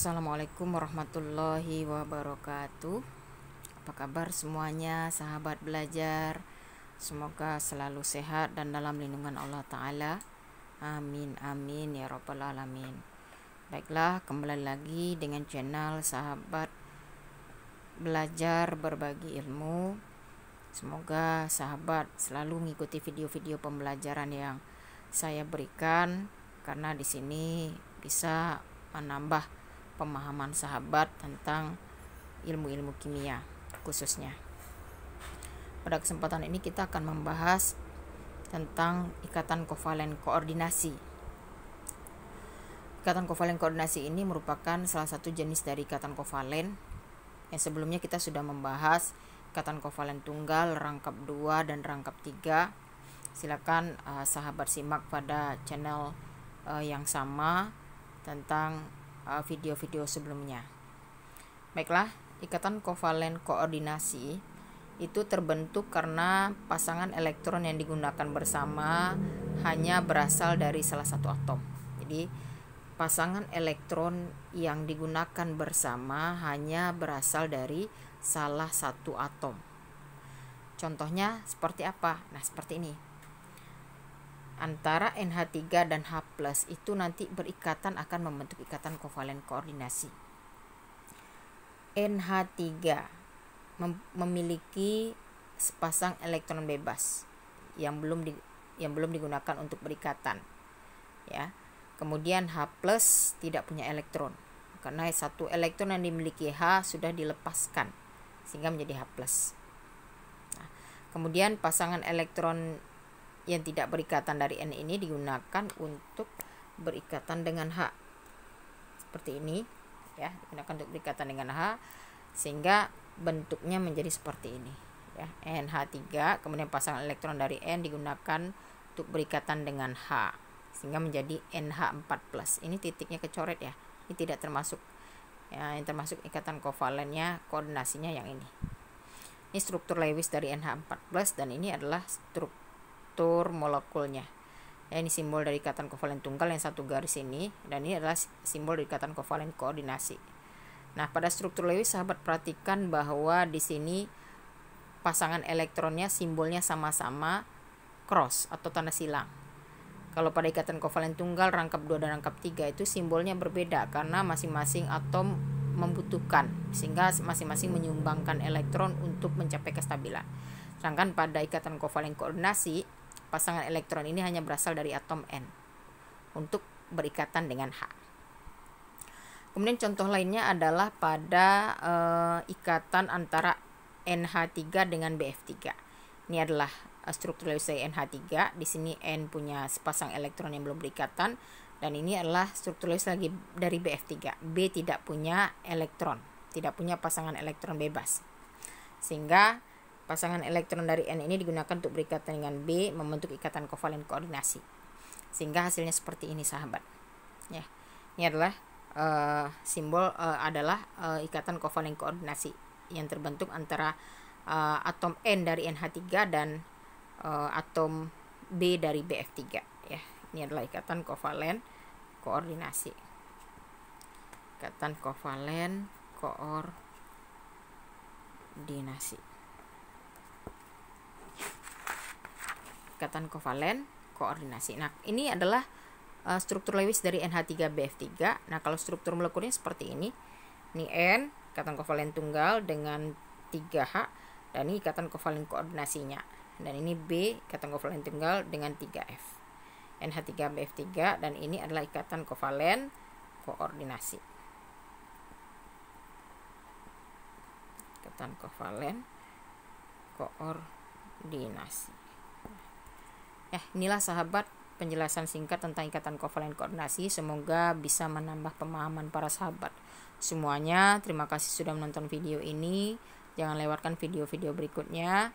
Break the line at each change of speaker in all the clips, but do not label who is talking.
Assalamualaikum warahmatullahi wabarakatuh. Apa kabar semuanya, sahabat belajar? Semoga selalu sehat dan dalam lindungan Allah Ta'ala. Amin, amin ya Rabbal 'Alamin. Baiklah, kembali lagi dengan channel sahabat belajar berbagi ilmu. Semoga sahabat selalu mengikuti video-video pembelajaran yang saya berikan, karena di sini bisa menambah pemahaman sahabat tentang ilmu-ilmu kimia khususnya. Pada kesempatan ini kita akan membahas tentang ikatan kovalen koordinasi. Ikatan kovalen koordinasi ini merupakan salah satu jenis dari ikatan kovalen yang sebelumnya kita sudah membahas ikatan kovalen tunggal, rangkap 2 dan rangkap 3. Silakan uh, sahabat simak pada channel uh, yang sama tentang Ah, video-video sebelumnya. Baiklah, ikatan kovalen koordinasi itu terbentuk karena pasangan elektron yang digunakan bersama hanya berasal dari salah satu atom. Jadi, pasangan elektron yang digunakan bersama hanya berasal dari salah satu atom. Contohnya seperti apa? Nah, seperti ini antara NH3 dan H+ itu nanti berikatan akan membentuk ikatan kovalen koordinasi. NH3 mem memiliki sepasang elektron bebas yang belum di yang belum digunakan untuk berikatan. Ya. Kemudian H+ tidak punya elektron karena satu elektron yang dimiliki H sudah dilepaskan sehingga menjadi H+. Nah, kemudian pasangan elektron yang tidak berikatan dari N ini digunakan untuk berikatan dengan H seperti ini ya digunakan untuk berikatan dengan H sehingga bentuknya menjadi seperti ini ya NH3 kemudian pasangan elektron dari N digunakan untuk berikatan dengan H sehingga menjadi NH4+. Ini titiknya kecoret ya. Ini tidak termasuk ya, yang termasuk ikatan kovalennya koordinasinya yang ini. Ini struktur Lewis dari NH4+ dan ini adalah struktur struktur molekulnya. Ya, ini simbol dari ikatan kovalen tunggal yang satu garis ini dan ini adalah simbol dari ikatan kovalen koordinasi. Nah, pada struktur Lewis sahabat perhatikan bahwa di sini pasangan elektronnya simbolnya sama-sama cross atau tanda silang. Kalau pada ikatan kovalen tunggal rangkap 2 dan rangkap 3 itu simbolnya berbeda karena masing-masing atom membutuhkan sehingga masing-masing menyumbangkan elektron untuk mencapai kestabilan. Sedangkan pada ikatan kovalen koordinasi Pasangan elektron ini hanya berasal dari atom N untuk berikatan dengan H. Kemudian contoh lainnya adalah pada e, ikatan antara NH3 dengan BF3. Ini adalah eh, struktur Lewis NH3. Di sini N punya sepasang elektron yang belum berikatan dan ini adalah struktur strukturalisasi lagi dari BF3. B tidak punya elektron, tidak punya pasangan elektron bebas. Sehingga Pasangan elektron dari N ini digunakan untuk berikatan dengan B membentuk ikatan kovalen koordinasi. Sehingga hasilnya seperti ini sahabat. Ya. Ini adalah uh, simbol uh, adalah uh, ikatan kovalen koordinasi yang terbentuk antara uh, atom N dari NH3 dan uh, atom B dari BF3 ya. Ini adalah ikatan kovalen koordinasi. Ikatan kovalen koordinasi. ikatan kovalen koordinasi. Nah, ini adalah uh, struktur Lewis dari NH3BF3. Nah, kalau struktur molekulnya seperti ini. Ini N, ikatan kovalen tunggal dengan 3H dan ini ikatan kovalen koordinasinya. Dan ini B, ikatan kovalen tunggal dengan 3F. NH3BF3 dan ini adalah ikatan kovalen koordinasi. Ikatan kovalen koordinasi ya inilah sahabat penjelasan singkat tentang ikatan kovalen koordinasi. Semoga bisa menambah pemahaman para sahabat. Semuanya, terima kasih sudah menonton video ini. Jangan lewatkan video-video berikutnya.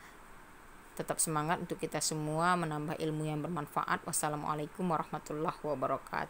Tetap semangat untuk kita semua menambah ilmu yang bermanfaat. Wassalamualaikum warahmatullahi wabarakatuh.